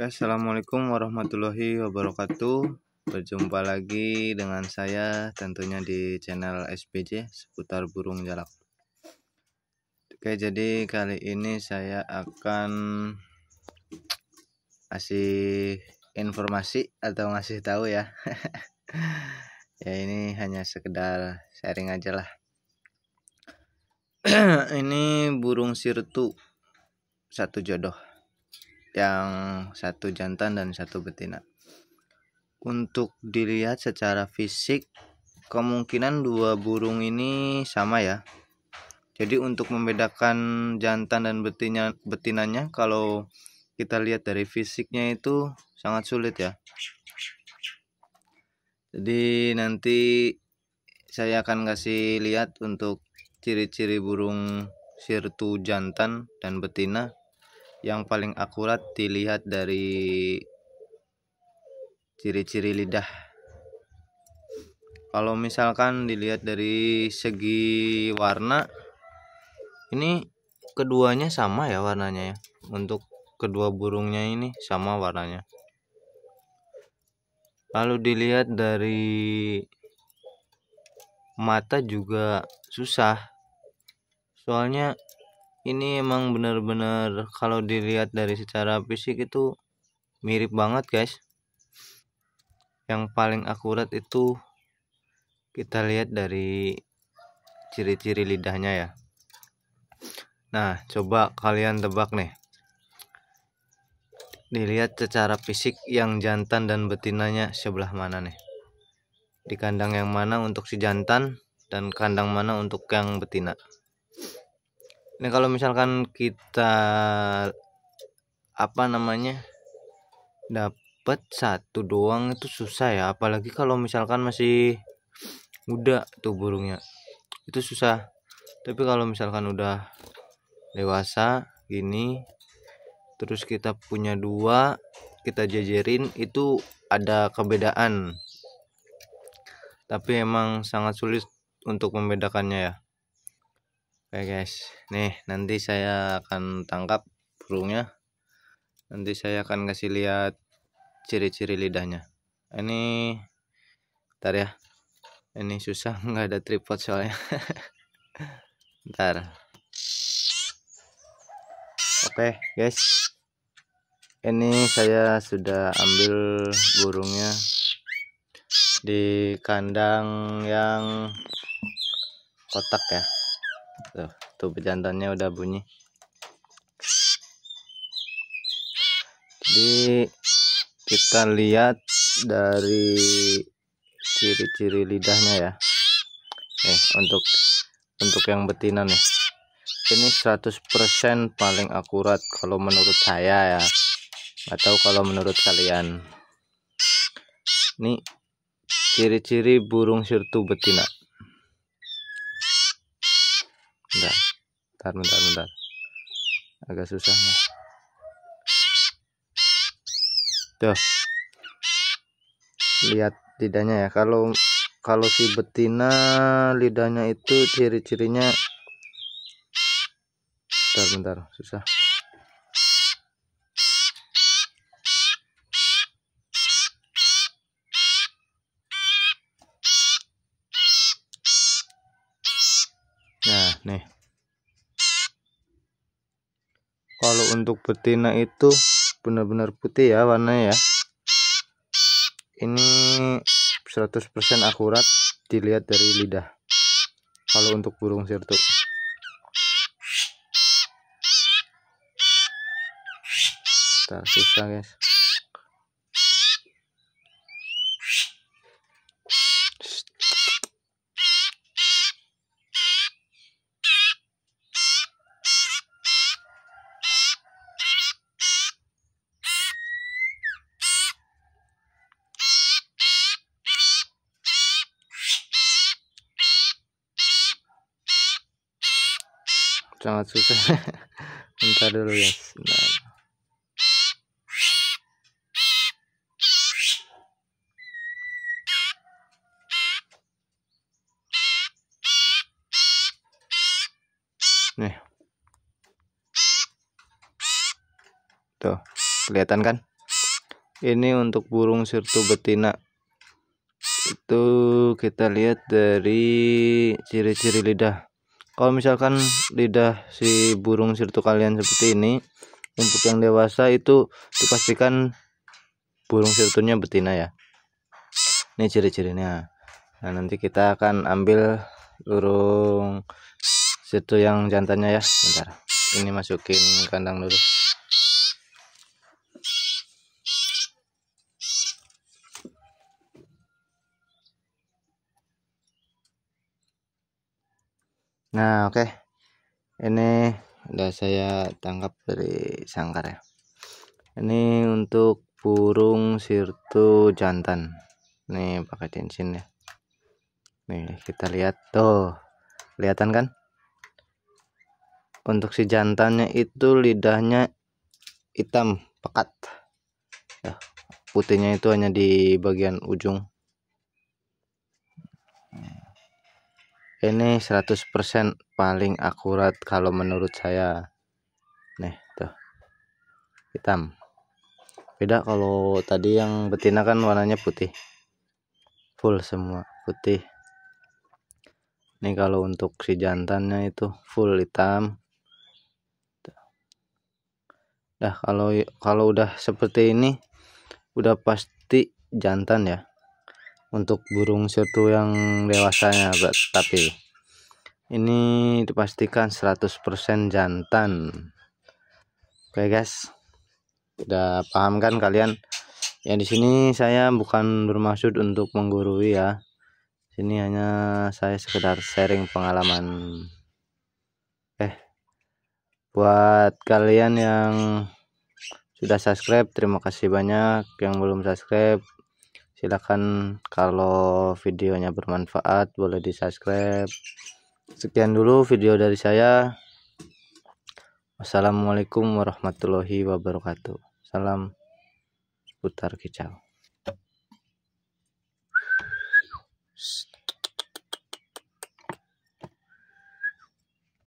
Ya, assalamualaikum warahmatullahi wabarakatuh Berjumpa lagi dengan saya tentunya di channel SPJ seputar burung jalak Oke jadi kali ini saya akan kasih informasi atau ngasih tahu ya Ya ini hanya sekedar sharing aja lah Ini burung sirtu satu jodoh yang satu jantan dan satu betina. Untuk dilihat secara fisik, kemungkinan dua burung ini sama ya. Jadi untuk membedakan jantan dan betina betinanya kalau kita lihat dari fisiknya itu sangat sulit ya. Jadi nanti saya akan kasih lihat untuk ciri-ciri burung sirtu jantan dan betina yang paling akurat dilihat dari ciri-ciri lidah kalau misalkan dilihat dari segi warna ini keduanya sama ya warnanya ya untuk kedua burungnya ini sama warnanya lalu dilihat dari mata juga susah soalnya ini emang bener-bener kalau dilihat dari secara fisik itu mirip banget guys yang paling akurat itu kita lihat dari ciri-ciri lidahnya ya nah coba kalian tebak nih dilihat secara fisik yang jantan dan betinanya sebelah mana nih di kandang yang mana untuk si jantan dan kandang mana untuk yang betina ini nah, kalau misalkan kita apa namanya dapat satu doang itu susah ya apalagi kalau misalkan masih muda tuh burungnya itu susah tapi kalau misalkan udah dewasa gini terus kita punya dua kita jajarin itu ada kebedaan tapi emang sangat sulit untuk membedakannya ya Oke guys, nih nanti saya akan tangkap burungnya. Nanti saya akan kasih lihat ciri-ciri lidahnya. Ini, ntar ya. Ini susah nggak ada tripod soalnya. ntar. Oke guys, ini saya sudah ambil burungnya di kandang yang kotak ya. Tuh, tuh jantannya udah bunyi. Jadi kita lihat dari ciri-ciri lidahnya ya. Nih, untuk untuk yang betina nih. Ini 100% paling akurat kalau menurut saya ya. Atau kalau menurut kalian. Nih ciri-ciri burung sirtu betina bentar bentar bentar bentar agak susah mas tuh lihat lidahnya ya kalau kalau si betina lidahnya itu ciri-cirinya bentar bentar susah kalau untuk betina itu benar-benar putih ya warnanya ya ini 100% akurat dilihat dari lidah kalau untuk burung sirtu Bentar, susah guys sangat susah bentar dulu ya bentar. nih tuh kelihatan kan ini untuk burung sirtu betina itu kita lihat dari ciri-ciri lidah kalau misalkan lidah si burung sirtu kalian seperti ini untuk yang dewasa itu dipastikan burung sirtunya betina ya ini ciri-cirinya nah nanti kita akan ambil burung sirtu yang jantannya ya bentar ini masukin kandang dulu Nah, oke. Okay. Ini udah saya tangkap dari sangkar ya. Ini untuk burung sirtu jantan. Nih, pakai cincin ya. Nih, kita lihat tuh. Kelihatan kan? Untuk si jantannya itu lidahnya hitam pekat. Ya, putihnya itu hanya di bagian ujung. ini 100% paling akurat kalau menurut saya nih tuh hitam beda kalau tadi yang betina kan warnanya putih full semua putih ini kalau untuk si jantannya itu full hitam Nah, kalau kalau udah seperti ini udah pasti jantan ya untuk burung sirtu yang dewasanya tapi ini dipastikan 100% jantan oke guys udah paham kan kalian ya di sini saya bukan bermaksud untuk menggurui ya sini hanya saya sekedar sharing pengalaman eh buat kalian yang sudah subscribe terima kasih banyak yang belum subscribe silahkan kalau videonya bermanfaat boleh di subscribe sekian dulu video dari saya wassalamualaikum warahmatullahi wabarakatuh salam putar kicau